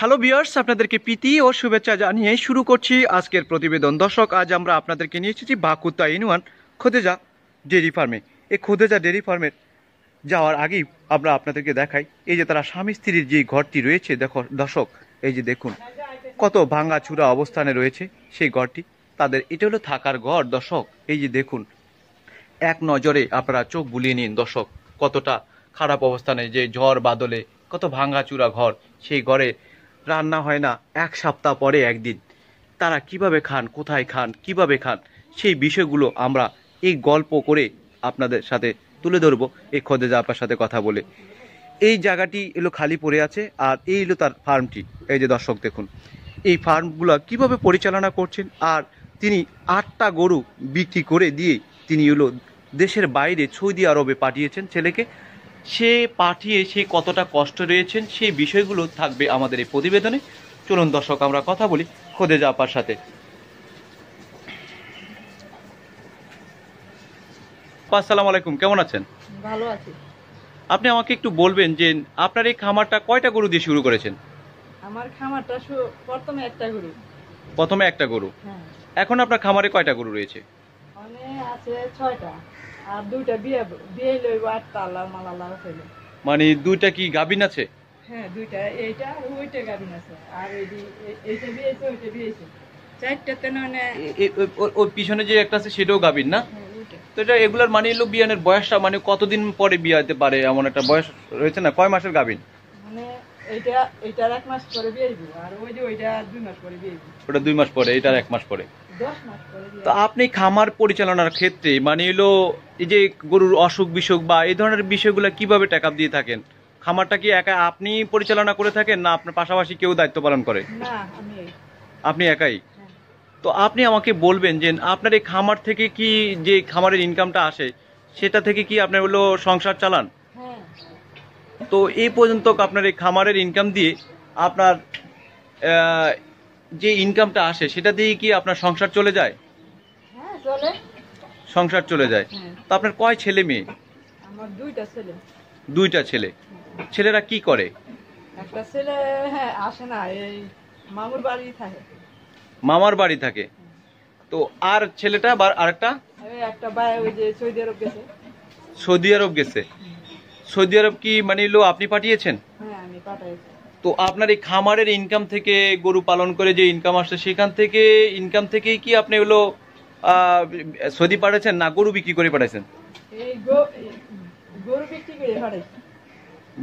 Hello বিয়ার্স আপনাদেরকে প্রীতি ও শুভেচ্ছা জানিয়ে শুরু করছি আজকের প্রতিবেদন দর্শক আজ আমরা আপনাদেরকে নিয়ে এসেছি বাকুতা ইউনিয়ন খোদেজা ডেরি ফার্মে এই খোদেজা ডেরি ফার্মের যাওয়ার আগেই আমরা আপনাদেরকে দেখাই এই যে তারা স্বামী স্ত্রীর যে ঘরটি রয়েছে দেখো দর্শক এই যে দেখুন কত ভাঙা চূড়া অবস্থানে রয়েছে সেই ঘরটি তাদের এটা হলো থাকার ঘর দর্শক এই যে দেখুন এক নজরে আপনারা চোখ বুলিয়ে নিন দর্শক কতটা খারাপ অবস্থানে যে ঝড় বাদলে কত চূড়া ঘর সেই ঘরে রান্না হয় না এক সপ্তাহ পরে একদিন তারা কিভাবে খান কোথায় খান কিভাবে খান সেই বিষয়গুলো আমরা এই গল্প করে আপনাদের সাথে তুলে ধরব এই খদে জাপার সাথে কথা বলে এই জায়গাটি এলো খালি পড়ে আছে আর এই এলো তার ফার্মটি এই যে দর্শক দেখুন এই ফার্মগুলো কিভাবে পরিচালনা করছেন আর তিনি আটটা গরু বিক্রি করে দিয়ে তিনি এলো দেশের বাইরে সৌদি আরবে পাঠিয়েছেন ছেলেকে সে পাঠিয়ে সে কতটা কষ্ট রয়েছেন সেই বিষয়গুলো থাকবে আমাদের এই প্রতিবেদনে চলুন দর্শক আমরা কথা বলি খোদে জাপার সাথে আসসালামু আলাইকুম কেমন আছেন ভালো আছি আপনি আমাকে একটু বলবেন যে আপনার এই খামারটা কয়টা গরু দিয়ে শুরু করেছেন আমার খামারটা প্রথমে একটা গরু প্রথমে একটা গরু হ্যাঁ। এখন আপনার খামারে কয়টা গরু রয়েছে আছে ছয়টা আর দুইটা বিয়ে বিয়ে লইব আটটা আল্লাহ হইল মানে দুইটা কি গাবিন আছে হ্যাঁ দুইটা এইটা আর ওইটা গাবিন আছে আর এই এইটা বিয়েছে ওইটা বিয়েছে ওর পিছনে যে একটা আছে সেটাও না হ্যাঁ, তো এটা এগুলার মানে বয়সটা মানে কতদিন পরে বিয়ে হতে পারে এমন একটা বয়স রয়েছে না কয় মাসের মানে এক মাস পরে বিয়ে আর ওই যে ওইটা দুই মাস পরে দুই মাস পরে এটার এক মাস পরে তো আপনি খামার পরিচালনার ক্ষেত্রে মানে এলো এই যে গরুর অসুখ বিসুখ বা এই ধরনের বিষয়গুলো কিভাবে টাকা দিয়ে থাকেন খামারটা কি একা আপনি পরিচালনা করে থাকেন না আপনার পাশাপাশি কেউ দায়িত্ব পালন করে আপনি একাই হ্যাঁ। তো আপনি আমাকে বলবেন যে আপনার এই খামার থেকে কি যে খামারের ইনকামটা আসে সেটা থেকে কি আপনার হলো সংসার চালান হ্যাঁ। তো এই পর্যন্ত আপনার এই খামারের ইনকাম দিয়ে আপনার যে ইনকামটা আসে সেটা দিয়ে কি আপনার সংসার চলে যায় হ্যাঁ, সংসার চলে যায় হ্যাঁ। তো আপনার কয় ছেলে মেয়ে দুইটা ছেলে ছেলেরা কি করে একটা ছেলে হ্যাঁ আসে না মামার বাড়ি থাকে তো আর ছেলেটা বা আরেকটা একটা সৌদি আরব গেছে সৌদি আরব কি মানে আপনি পাঠিয়েছেন হ্যাঁ, তো আপনার এই খামারের ইনকাম থেকে গরু পালন করে যে ইনকাম আসছে সেখান থেকে ইনকাম থেকেই কি আপনি এগুলো সদি পাঠাচ্ছেন না গরু বিক্রি করে পাঠাইছেন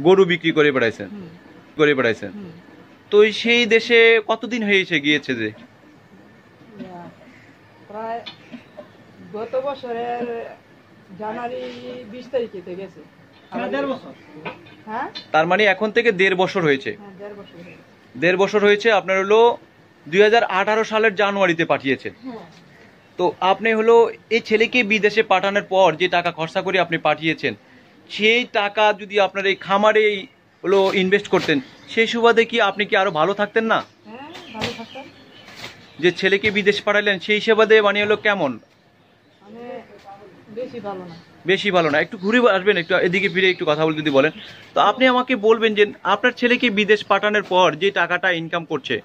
গরু বিক্রি করে পাঠাইছেন করে পাঠাইছেন তো সেই দেশে কতদিন হয়েছে গিয়েছে যে প্রায় গত বছরের জানুয়ারি বিশ তারিখে গেছে হ্যাঁ? তার মানে এখন থেকে হ্যাঁ, দেড় বছর হয়েছে দেড় বছর হয়েছে আপনার হলো দুই সালের জানুয়ারিতে পাঠিয়েছেন হ্যাঁ। তো আপনি হলো এই ছেলেকে বিদেশে পাঠানোর পর যে টাকা খরচা করে আপনি পাঠিয়েছেন সেই টাকা যদি আপনার এই খামারে হলো ইনভেস্ট করতেন সেই সুবাদে কি আপনি কি আরো ভালো থাকতেন না যে ছেলেকে বিদেশ পাঠালেন সেই সেবাদে মানে হলো কেমন মানে বেশি ভালো না বেশি ভালো না একটু ঘুরে আসবেন একটু এদিকে ফিরে একটু কথা বলে যদি বলেন তো আপনি আমাকে বলবেন যে আপনার ছেলেকে বিদেশ পাঠানোর পর যে টাকাটা ইনকাম করছে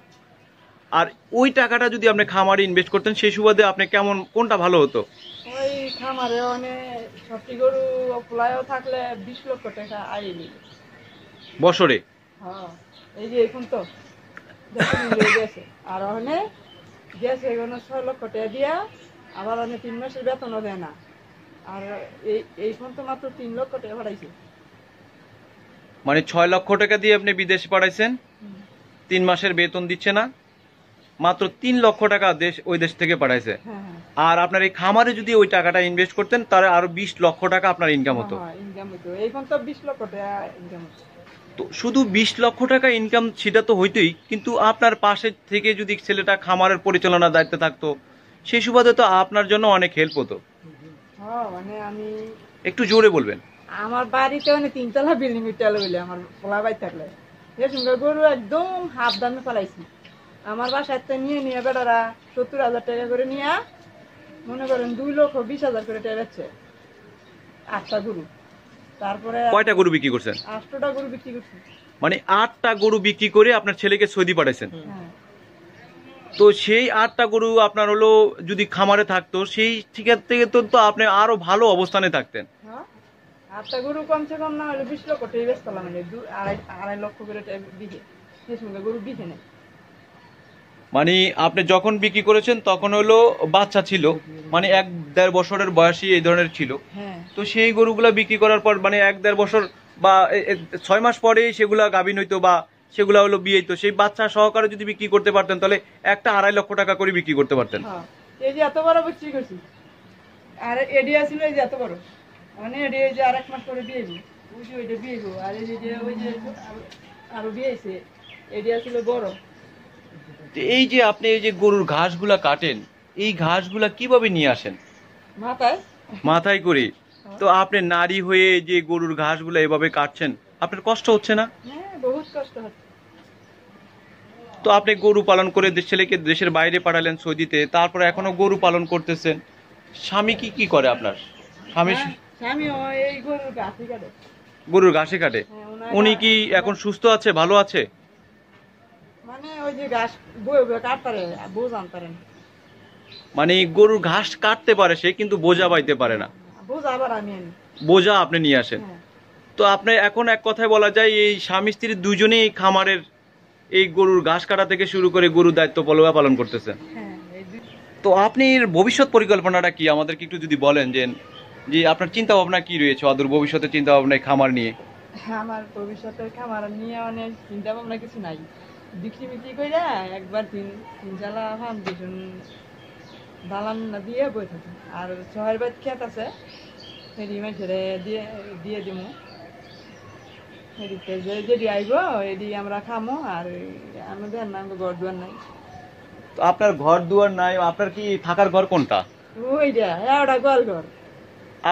আর ওই টাকাটা যদি আপনি খামারে ইনভেস্ট করতেন সেই সুবাদে আপনি কেমন কোনটা ভালো হতো ওই খামারে অনেক মানে ষষ্ঠী গরু পোলায়ও থাকলে বিশ লক্ষ টাকা আয় বছরে হ্যাঁ এই যে এখন তো আর ওখানে গেছে এগুলো ছয় লক্ষ টাকা দিয়া আবার অনেক তিন মাসের বেতনও দেয় না আর এই এই ফোন তো মাত্র লক্ষ টাকা পাঠাইছে মানে ছয় লক্ষ টাকা দিয়ে আপনি বিদেশে পাঠাইছেন তিন মাসের বেতন দিচ্ছে না মাত্র তিন লক্ষ টাকা দেশ ওই দেশ থেকে পাঠাইছে হ্যাঁ, হ্যাঁ। আর আপনার এই খামারে যদি ওই টাকাটা ইনভেস্ট করতেন তাহলে আরো বিশ লক্ষ টাকা আপনার ইনকাম হতো হ্যাঁ, তো শুধু বিশ লক্ষ টাকা ইনকাম সেটা তো হইতোই কিন্তু আপনার পাশে থেকে যদি ছেলেটা খামারের পরিচালনার দায়িত্বে থাকতো সেই সুবাদে তো আপনার জন্য অনেক হেল্প হতো হ্যাঁ, মানে আমি একটু জোরে বলবেন আমার বাড়িতে মানে তিনতলা বিল্ডিং উঠাল বলে আমার পোলা বাড়ি থাকলে রেশমকা গরু একদম হাফ দামে ফেলাইছি আমার বাসায় তো নিয়ে নিয়ে বেটারা সত্তর হাজার টাকা করে নিয়ে মনে করেন দুই লক্ষ বিশ হাজার করে টেরাচ্ছে আটটা গরু তারপরে কয়টা গরু বিক্রি করছেন আটটা গরু বিক্রি করছেন মানে আটটা গরু বিক্রি করে আপনার ছেলেকে সৌদি পাঠাইছেন হ্যাঁ। তো সেই আটটা গরু আপনার হলো যদি খামারে থাকতো সেই ঠিকার থেকে তো তো আপনি আরো ভালো অবস্থানে থাকতেন হ্যাঁ, আটটা গরু কম না হলে বিশ লক্ষ টাকা মানে আড়াই লক্ষ করে বিঘে গরু বিঘে নেই মানে আপনি যখন বিক্রি করেছেন তখন হলো বাচ্চা ছিল মানে এক দেড় বছরের বয়সী এই ধরনের ছিল হ্যাঁ। তো সেই গরুগুলা বিক্রি করার পর মানে এক দেড় বছর বা ছয় মাস পরে সেগুলা গাভিন হইতো বা সেগুলো হলো বিয়ে তো সেই বাচ্চা সহকারে যদি বিক্রি করতে পারতেন তাহলে একটা আড়াই লক্ষ টাকা করে বিক্রি করতে পারতেন হ্যাঁ। এই যে এত বড় বিক্রি করছি আর এই যে এত বড় মানে যে আর এক মাস বিয়ে ওই যে ওইটা বিয়ে আর এই যে ওই যে আরো বড় এই যে আপনি এই যে গরুর ঘাসগুলা কাটেন এই ঘাসগুলা কিভাবে নিয়ে আসেন মাথায় মাথায় করে হ্যাঁ। তো আপনি নারী হয়ে যে গরুর ঘাসগুলা এভাবে কাটছেন আপনার কষ্ট হচ্ছে না তো আপনি গরু পালন করে ছেলেকে দেশের বাইরে পাঠালেন সৌদিতে তারপর এখনো গরু পালন করতেছেন স্বামী কি কি করে আপনার স্বামী হ্যাঁ, গরুর ঘাসে কাটে হ্যাঁ, উনি কি এখন সুস্থ আছে ভালো আছে মানে, মানে গরুর ঘাস কাটতে পারে সে কিন্তু বোঝা বাইতে পারে না বোঝা আপনি নিয়ে আসেন হ্যাঁ। তো আপনার এখন এক কথায় বলা যায় এই স্বামী স্ত্রীর দুজনেই খামারের এই গরুর ঘাস কাটা থেকে শুরু করে গরুর দায়িত্ব পালন করতেছে হ্যাঁ, তো আপনি এর ভবিষ্যৎ পরিকল্পনাটা কি আমাদেরকে একটু যদি বলেন যে যে আপনার চিন্তা ভাবনা কি রয়েছে অদূর ভবিষ্যতে চিন্তা ভাবনা খামার নিয়ে হ্যাঁ, আমার ভবিষ্যতের খামার নিয়ে অনেক মানে চিন্তা ভাবনা কিছু নাই বিক্রি বিক্রি করে একবার তিন তিন জালা ফার্ম দুজন দালান দিয়ে বই থাকি আর শহরের বাদ খেত আছে দিয়ে দিয়ে দিমু ঘর দুয়ার নাই আপনার ঘর দুয়ার নাই আপনার কি থাকার ঘর কোনটা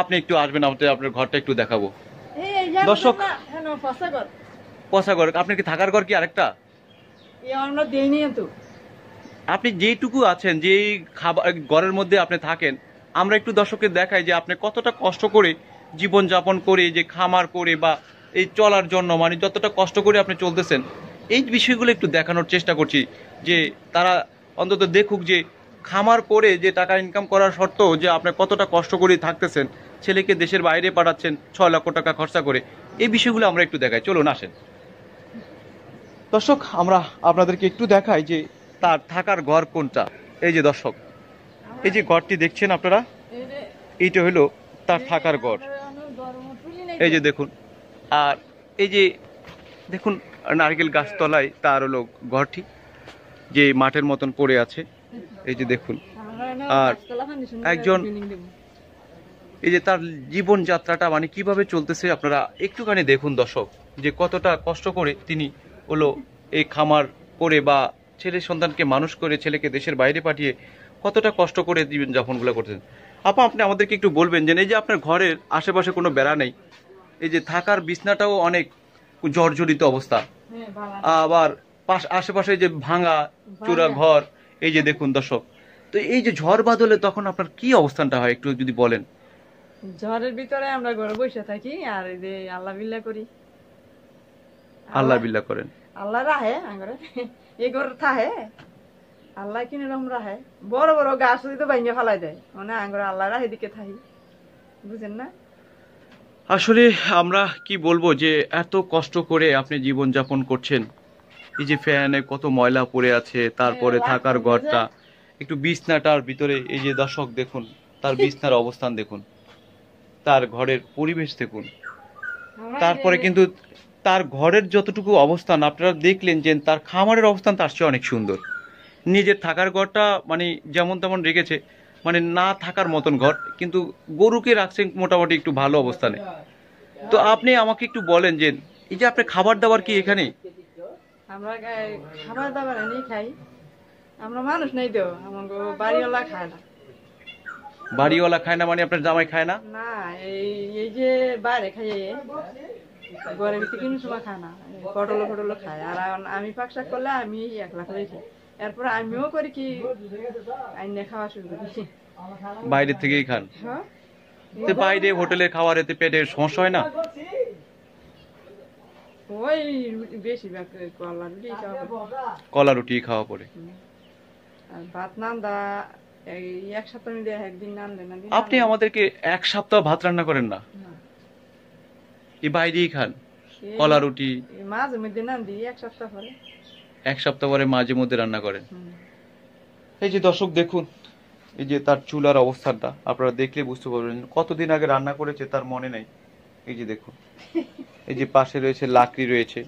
আপনি একটু আসবেন আপনার ঘরটা একটু দেখাবো দর্শক পচা ঘর কি থাকার ঘর কি আরেকটা আপনি যেটুকু আছেন যেই খাবার ঘরের মধ্যে আপনি থাকেন আমরা একটু দর্শককে দেখাই যে আপনি কতটা কষ্ট করে জীবন যাপন করে যে খামার করে বা এই চলার জন্য মানে যতটা কষ্ট করে আপনি চলতেছেন এই বিষয়গুলো একটু দেখানোর চেষ্টা করছি যে তারা অন্তত দেখুক যে খামার করে যে টাকা ইনকাম করার সত্ত্বেও যে আপনি কতটা কষ্ট করে থাকতেছেন ছেলেকে দেশের বাইরে পাঠাচ্ছেন ছ লক্ষ টাকা খরচা করে এই বিষয়গুলো আমরা একটু দেখাই চলুন আসেন দর্শক আমরা আপনাদেরকে একটু দেখাই যে তার থাকার ঘর কোনটা এই যে দর্শক এই যে ঘরটি দেখছেন আপনারা এইটা হলো তার থাকার ঘর এই যে দেখুন আর এই যে দেখুন নারকেল গাছতলায় তার হলো ঘরটি যে মাঠের মতন পড়ে আছে এই যে দেখুন আর একজন এই যে তার জীবনযাত্রাটা মানে কিভাবে চলতেছে আপনারা একটুখানি দেখুন দর্শক যে কতটা কষ্ট করে তিনি হলো এই খামার করে বা ছেলে সন্তানকে মানুষ করে ছেলেকে দেশের বাইরে পাঠিয়ে কতটা কষ্ট করে জীবনযাপনগুলো করতেছেন আপা আপনি আমাদেরকে একটু বলবেন যে এই যে আপনার ঘরের আশেপাশে কোনো বেড়া নেই এই যে থাকার বিছনাটাও অনেক জর্জরিত অবস্থা হ্যাঁ, আবার আশেপাশে যে ভাঙা চূড়া ঘর এই যে দেখুন দর্শক তো এই যে ঝড় বাদলে তখন আপনার কি অবস্থানটা হয় একটু যদি বলেন ঝড়ের ভিতরে আমরা ঘরে বসে থাকি আর এই যে আল্লাহ বিল্লা করি আল্লাহ বিল্লা করেন আল্লাহ রাহে আঙ্গরে এই ঘর থাহে আল্লাহ কিনে রম রাহে বড় বড় গাছ যদি তো ভাঙে ফেলাই দেয় মানে আঙ্গরে আল্লাহ রাহে দিকে থাহি বুঝেন না আসলে আমরা কি বলবো যে এত কষ্ট করে আপনি জীবনযাপন করছেন এই যে ফ্যানে কত ময়লা পড়ে আছে তারপরে থাকার ঘরটা একটু বিছনাটার ভিতরে এই যে দর্শক দেখুন তার বিছনার অবস্থান দেখুন তার ঘরের পরিবেশ দেখুন তারপরে কিন্তু তার ঘরের যতটুকু অবস্থান আপনারা দেখলেন যে তার খামারের অবস্থান তার চেয়ে অনেক সুন্দর নিজের থাকার ঘরটা মানে যেমন তেমন রেখেছে মানে না থাকার মতন ঘর কিন্তু গরুকে রাখছেন মোটামুটি একটু ভালো অবস্থানে তো আপনি আমাকে একটু বলেন যে এই যে আপনার খাবার দাবার কি এখানে আমরা খাবার দাবার এনে খাই আমরা মানুষ নাই তো আমাকে বাড়িওয়ালা খায় না বাড়িওয়ালা খায় না মানে আপনার জামাই খায় না না এই এই যে বাইরে খাই ঘরের ভিতরে খায় না পটল ফটল খায় আর আমি পাকশাক করলে আমি একলা করে খাই এরপর আমিও করি কি খাওয়া শুরু করি বাইরে থেকেই খান হ্যাঁ। বাইরে হোটেলে খাওয়ার এতে পেটের সমস্যা হয় না ওই কলা রুটি কলা রুটি খাওয়া ভাত এক সপ্তাহ মিলে একদিন নান দেন আপনি আমাদেরকে এক সপ্তাহ ভাত রান্না করেন না এই বাইরেই খান কলা রুটি মাঝে মধ্যে নান দিয়ে এক সপ্তাহ পরে এক সপ্তাহ পরে মাঝে মধ্যে রান্না করেন এই যে দর্শক দেখুন এই যে তার চুলার অবস্থানটা আপনারা দেখলে বুঝতে পারবেন কতদিন আগে রান্না করেছে তার মনে নেই এই যে দেখুন এই যে পাশে রয়েছে লাকড়ি রয়েছে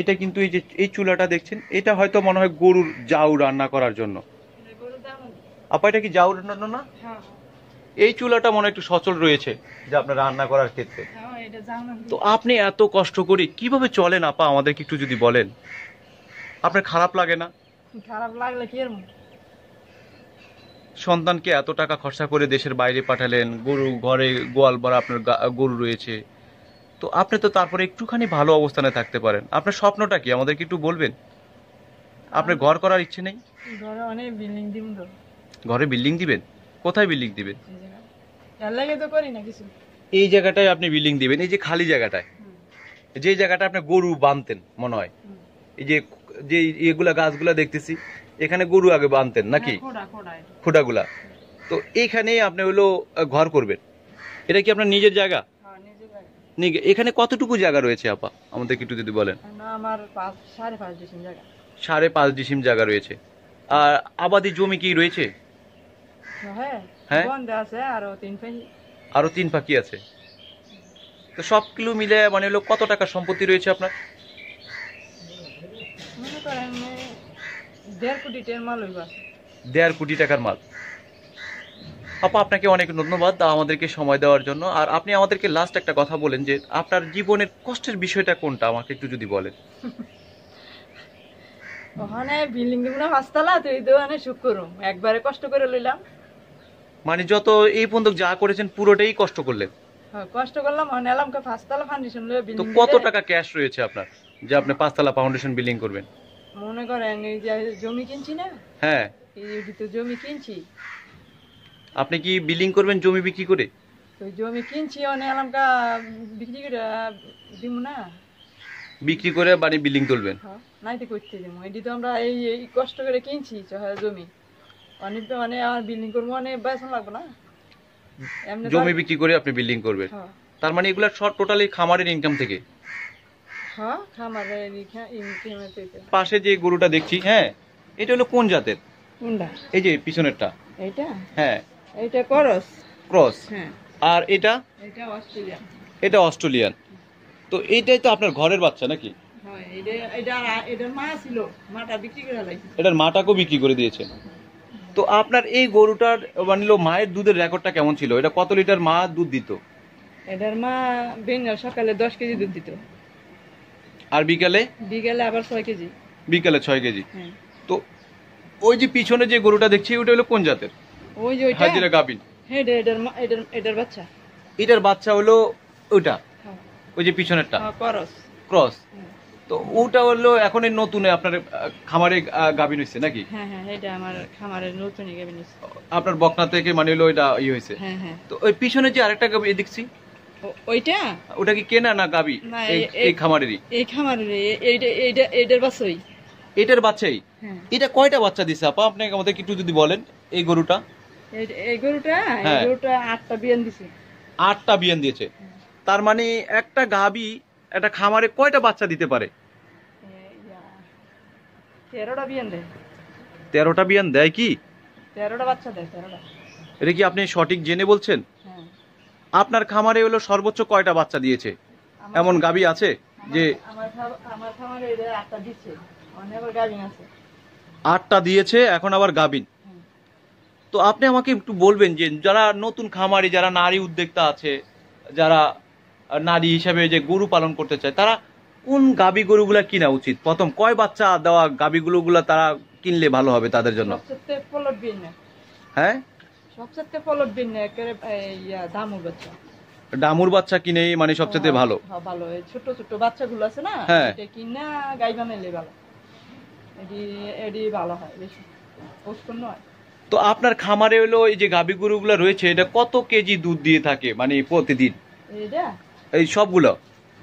এটা কিন্তু এই যে এই চুলাটা দেখছেন এটা হয়তো মনে হয় গরুর জাউ রান্না করার জন্য আপা এটা কি জাউ রান্না না হ্যাঁ। এই চুলাটা মনে একটু সচল রয়েছে যে আপনার রান্না করার ক্ষেত্রে হ্যাঁ, তো আপনি এত কষ্ট করে কিভাবে চলেন আপা আমাদেরকে একটু যদি বলেন আপনার খারাপ লাগে না খারাপ লাগলে কি সন্তানকে এত টাকা খরচা করে দেশের বাইরে পাঠালেন গরু ঘরে গোয়াল ভরা আপনার গরু রয়েছে তো আপনি তো তারপরে একটুখানি ভালো অবস্থানে থাকতে পারেন আপনার স্বপ্নটা কি আমাদেরকে একটু বলবেন আপনার ঘর করার ইচ্ছে নেই ঘরে অনেক বিল্ডিং দিব ঘরে বিল্ডিং দিবেন কোথায় বিল্ডিং দিবেন তো করি না কিছু এই জায়গাটায় আপনি বিল্ডিং দিবেন এই যে খালি জায়গাটায় যে জায়গাটা আপনি গরু বাঁধতেন মনে হয় এই যে যে ইয়েগুলা গাছগুলা দেখতেছি এখানে গরু আগে বানতেন নাকি হ্যাঁ, খোঁটাগুলা তো এইখানে আপনি হলো ঘর করবেন এটা কি আপনার নিজের জায়গা হ্যাঁ, এখানে কতটুকু জায়গা রয়েছে আপা আমাদের একটু যদি বলেন সাড়ে পাঁচ ডিসিম জায়গা রয়েছে আর আবাদি জমি কি রয়েছে হ্যাঁ, হ্যাঁ? আরো তিন পাখি আছে তো সবকিছু মিলে মানে হলো কত টাকা সম্পত্তি রয়েছে আপনার দেড় কোটি টাকার মাল আপা আপনাকে অনেক ধন্যবাদ আমাদেরকে সময় দেওয়ার জন্য আর আপনি আমাদেরকে লাস্ট একটা কথা বলেন যে আপনার জীবনের কষ্টের বিষয়টা কোনটা আমাকে একটু যদি বলেন ওখানে বিল্ডিং গুলো হাসতালা তো এই দোকানে সুখ একবারে কষ্ট করে লইলাম মানে যত এই পর্যন্ত যা করেছেন পুরোটাই কষ্ট করলেন হ্যাঁ, কষ্ট করলাম মানে এলাম এলামকে পাঁচতলা ফাউন্ডেশন লয়ে বিল্ডিং তো কত টাকা ক্যাশ রয়েছে আপনার যে আপনি পাঁচতলা ফাউন্ডেশন বিল্ডিং করবেন মনে করেন এই যে জমি কিনছি না হ্যাঁ এই তো জমি কিনছি আপনি কি বিলিং করবেন জমি বিক্রি করে ওই জমি কিনছি অনেক কা বিক্রি করে দিব না বিক্রি করে বাড়ি বিলিং করবেন নাই নাইতে করতে দিব এই তো আমরা এই এই কষ্ট করে কিনছি জমি অনেক মানে আর বিলিং করবো অনেক বেসন লাগবে না জমি বিক্রি করে আপনি বিল্ডিং করবেন তার মানে এগুলো সব টোটালি খামারের ইনকাম থেকে হ্যাঁ, পাশে যে গরুটা দেখছি হ্যাঁ এটা হলো কোন জাতের এই যে পিছনেরটা এটা হ্যাঁ এটা ক্রস ক্রস হ্যাঁ। আর এটা এটা অস্ট্রেলিয়ান এটা অস্ট্রেলিয়ান তো এইটাই তো আপনার ঘরের বাচ্চা নাকি এটার মাটাকেও বিক্রি করে দিয়েছে তো আপনার এই গরুটার মানে মায়ের দুধের রেকর্ডটা কেমন ছিল এটা কত লিটার মা দুধ দিত এটার মা সকালে দশ কেজি দুধ দিত আর বিকালে বিকালে আবার ছয় কেজি বিকালে ছয় কেজি হ্যাঁ। তো ওই যে পিছনে যে গরুটা দেখছি ওটা হলো কোন জাতের ওই যে ওইটা হাজিরা গাবিন হ্যাঁ এটার এটার বাচ্চা এটার বাচ্চা হলো ওটা হ্যাঁ। ওই যে পিছনেরটা হ্যাঁ, ক্রস ক্রস তো ওটা হলো এখন এই নতুন আপনার খামারে গাবিন হইছে নাকি হ্যাঁ হ্যাঁ এটা আমার খামারে নতুনই গাবিন হইছে আপনার বকনা থেকে মানে হলো এটা ই হয়েছে হ্যাঁ হ্যাঁ তো ওই পিছনে যে আরেকটা গাবিন দেখছি ওইটা ওটা কি কেনা না গাবি এই খামারেরই এই খামারেরই এইটা এইটা এইটার বাছাই এটার হ্যাঁ। এটা কয়টা বাচ্চা দিছে আপা আপনাকে আমাদের একটু যদি বলেন এই গরুটা এই গরুটা এই হ্যাঁ। গরুটা আটটা বিয়ান দিছে আটটা বিয়ান দিয়েছে তার মানে একটা গাবি একটা খামারে কয়টা বাচ্চা দিতে পারে তেরোটা বিয়ান দেয় তেরোটা বিয়ান দেয় কি তেরোটা বাচ্চা দেয় তেরোটা এটা কি আপনি সঠিক জেনে বলছেন হ্যাঁ আপনার খামারে হলো সর্বোচ্চ কয়টা বাচ্চা দিয়েছে এমন গাবি আছে যে আটটা দিয়েছে এখন আবার গাবিন তো আপনি আমাকে একটু বলবেন যে যারা নতুন খামারি যারা নারী উদ্যোক্তা আছে যারা নারী হিসাবে যে গরু পালন করতে চায় তারা কোন গাবি গরুগুলা কিনা উচিত প্রথম কয় বাচ্চা দেওয়া গাবি গরুগুলা তারা কিনলে ভালো হবে তাদের জন্য হ্যাঁ সবচেয়ে ফলর দিন দামুর বাচ্চা ডামুর বাচ্চা কিনে মানে হ্যাঁ, সবচেয়ে ভালো ভালো ছোট ছোট বাচ্চাগুলো আছে না হ্যাঁ। এটা কিনা গাই বানাইলে ভালো এডি এডি ভালো হয় বেশি উৎপন্ন হয় তো আপনার খামারে হলো এই যে গাবি গরুগুলো রয়েছে এটা কত কেজি দুধ দিয়ে থাকে মানে প্রতিদিন এটা এই সবগুলো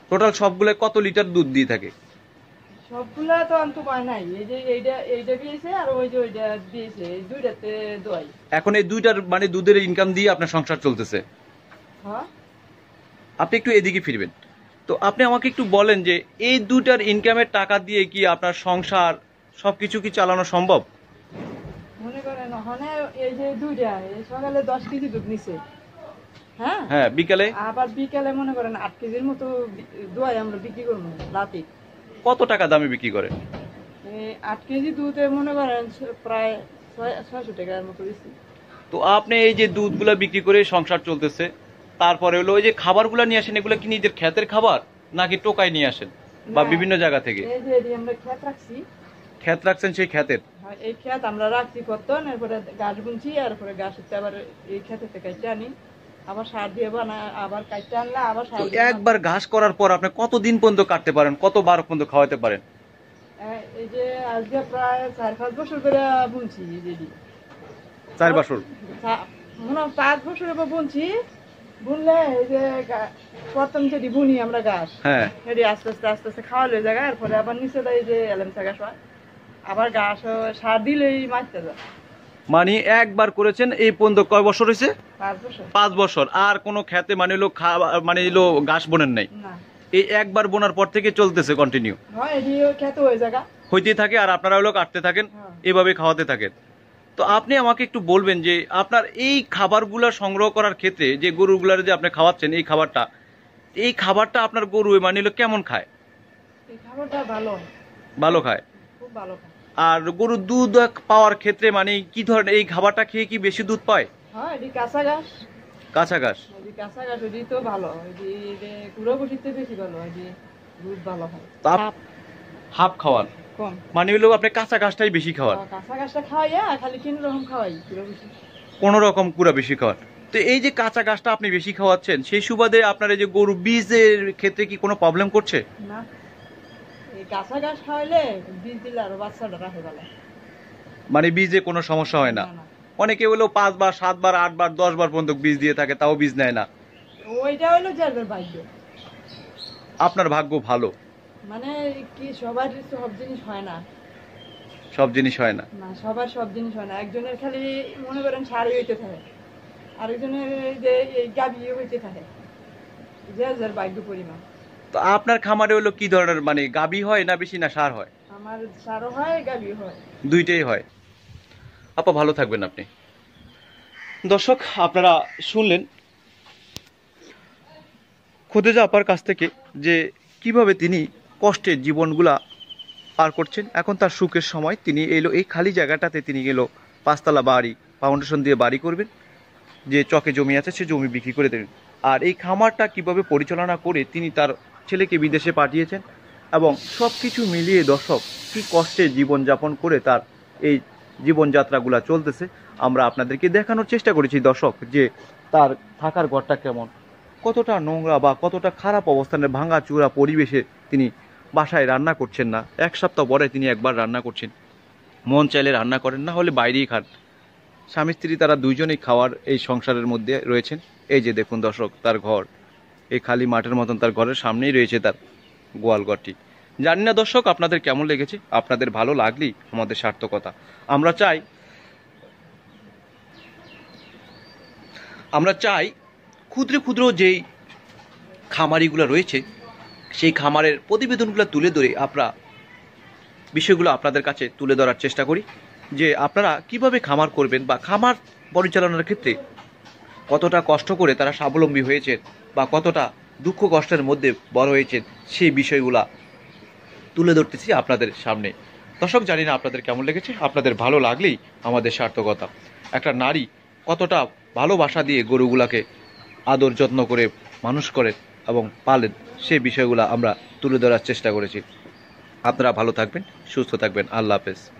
টোটাল সবগুলো কত লিটার দুধ দিয়ে থাকে সবগুলা তো আনতে পায় নাই এই যে এইটা এইটা দিয়েছে আর ওই যে ওইটা দিয়েছে এই দুইটাতে দোয়াই এখন এই দুইটার মানে দুধের ইনকাম দিয়ে আপনার সংসার চলতেছে হ্যাঁ আপনি একটু এদিকে ফিরবেন তো আপনি আমাকে একটু বলেন যে এই দুটার ইনকামের টাকা দিয়ে কি আপনার সংসার সব কিছু কি চালানো সম্ভব মনে করেন ওখানে এই যে দুইটা এই সকালে দশ কেজি দুধ নিছে হ্যাঁ হ্যাঁ বিকালে আবার বিকালে মনে করেন আট কেজির মতো দোয়াই আমরা বিক্রি করবো রাতে কত টাকা দামে বিক্রি করে আট কেজি দুধে মনে করেন প্রায় ছয়শো টাকার তো আপনি এই যে দুধগুলো বিক্রি করে সংসার চলতেছে তারপরে হলো ওই যে খাবারগুলো নিয়ে আসেন এগুলো কি নিজের ক্ষেতের খাবার নাকি টোকায় নিয়ে আসেন বা বিভিন্ন জায়গা থেকে আমরা ক্ষেত রাখছি ক্ষেত রাখছেন সেই ক্ষেতের হ্যাঁ, এই ক্ষেত আমরা রাখছি কত এরপরে গাছ গুনছি এরপরে গাছ আবার এই ক্ষেতে থেকে জানি আবার সার দিয়ে আবার কাটতে আনলে একবার ঘাস করার পর আপনি কতদিন পর্যন্ত কাটতে পারেন কতবার পর্যন্ত খাওয়াতে পারেন চার পাঁচ বছর ধরে বুনছি পাঁচ বছর এবার বুনছি বুনলে এই যে প্রথম সেটি বুনি আমরা গাছ হ্যাঁ সেটি আস্তে আস্তে আস্তে আস্তে খাওয়া যায় এরপরে আবার নিচে দেয় যে এলেমসা গাছ হয় আবার গাছ সার দিলেই মারতে যায় মানে একবার করেছেন এই পর্যন্ত কয় বছর হয়েছে পাঁচ বছর আর কোনো খেতে মানে হলো মানে এলো ঘাস বোনের নাই এই একবার বোনার পর থেকে চলতেছে কন্টিনিউ হ্যাঁ, হইতেই থাকে আর আপনারা হলো কাটতে থাকেন হ্যাঁ। এভাবে খাওয়াতে থাকেন তো আপনি আমাকে একটু বলবেন যে আপনার এই খাবারগুলা সংগ্রহ করার ক্ষেত্রে যে গরুগুলার যে আপনি খাওয়াচ্ছেন এই খাবারটা এই খাবারটা আপনার গরু মানে কেমন খায় ভালো ভালো খায় খুব ভালো খায় আর গরুর দুধ পাওয়ার ক্ষেত্রে মানে কি ধরনের এই খাবারটা খেয়ে কি বেশি দুধ পায় হ্যাঁ, কাঁচা ঘাস হাফ খাওয়ান মানে আপনি কাঁচা ঘাসটাই বেশি কোন হ্যাঁ, হ্যাঁ, রকম কুড়া বেশি খাওয়ার তো এই যে কাঁচা ঘাসটা আপনি বেশি খাওয়াচ্ছেন সেই সুবাদে আপনার এই যে গরু বীজের ক্ষেত্রে কি কোনো প্রবলেম করছে না গাছা গাছ খাওয়াইলে বীজ দিলে আর বাচ্চাটা রাখে গেল মানে বীজে কোনো সমস্যা হয় না অনেকে হলো পাঁচবার সাতবার আটবার দশবার পর্যন্ত বীজ দিয়ে থাকে তাও বীজ নেয় না ওইটা হলো যাদের ভাগ্য আপনার ভাগ্য ভালো মানে কি সবার সব জিনিস হয় না সব জিনিস হয় না না সবার সব জিনিস হয় না একজনের খালি মনে করেন শাড়ি হইতে থাকে আরেকজনের যে এই গাবি হইতে থাকে যে যার ভাগ্য পরিমাণ তো আপনার খামারে হলো কি ধরনের মানে গাবি হয় না বেশি না সার হয় আমার সারও হয় গাবি হয় দুইটাই হয় আপা ভালো থাকবেন আপনি দর্শক আপনারা শুনলেন যা আপার কাছ থেকে যে কিভাবে তিনি কষ্টের জীবনগুলা পার করছেন এখন তার সুখের সময় তিনি এলো এই খালি জায়গাটাতে তিনি গেল পাঁচতলা বাড়ি ফাউন্ডেশন দিয়ে বাড়ি করবেন যে চকে জমি আছে সে জমি বিক্রি করে দেবেন আর এই খামারটা কিভাবে পরিচালনা করে তিনি তার ছেলেকে বিদেশে পাঠিয়েছেন এবং সব কিছু মিলিয়ে দর্শক কি কষ্টে জীবনযাপন করে তার এই জীবনযাত্রাগুলো চলতেছে আমরা আপনাদেরকে দেখানোর চেষ্টা করেছি দর্শক যে তার থাকার ঘরটা কেমন কতটা নোংরা বা কতটা খারাপ অবস্থানে ভাঙা চূড়া পরিবেশে তিনি বাসায় রান্না করছেন না এক সপ্তাহ পরে তিনি একবার রান্না করছেন মন চাইলে রান্না করেন না হলে বাইরেই খান স্বামী স্ত্রী তারা দুইজনেই খাওয়ার এই সংসারের মধ্যে রয়েছেন এই যে দেখুন দর্শক তার ঘর এই খালি মাঠের মতন তার ঘরের সামনেই রয়েছে তার গোয়ালঘরটি জানি না দর্শক আপনাদের কেমন লেগেছে আপনাদের ভালো লাগলেই আমাদের সার্থকতা আমরা চাই আমরা চাই ক্ষুদ্র ক্ষুদ্র যেই খামারিগুলো রয়েছে সেই খামারের প্রতিবেদনগুলো তুলে ধরে আমরা বিষয়গুলো আপনাদের কাছে তুলে ধরার চেষ্টা করি যে আপনারা কিভাবে খামার করবেন বা খামার পরিচালনার ক্ষেত্রে কতটা কষ্ট করে তারা স্বাবলম্বী হয়েছেন বা কতটা দুঃখ কষ্টের মধ্যে বড় হয়েছেন সেই বিষয়গুলা তুলে ধরতেছি আপনাদের সামনে দর্শক জানি না আপনাদের কেমন লেগেছে আপনাদের ভালো লাগলেই আমাদের সার্থকতা একটা নারী কতটা ভালোবাসা দিয়ে গরুগুলাকে আদর যত্ন করে মানুষ করেন এবং পালেন সে বিষয়গুলো আমরা তুলে ধরার চেষ্টা করেছি আপনারা ভালো থাকবেন সুস্থ থাকবেন আল্লাহ হাফেজ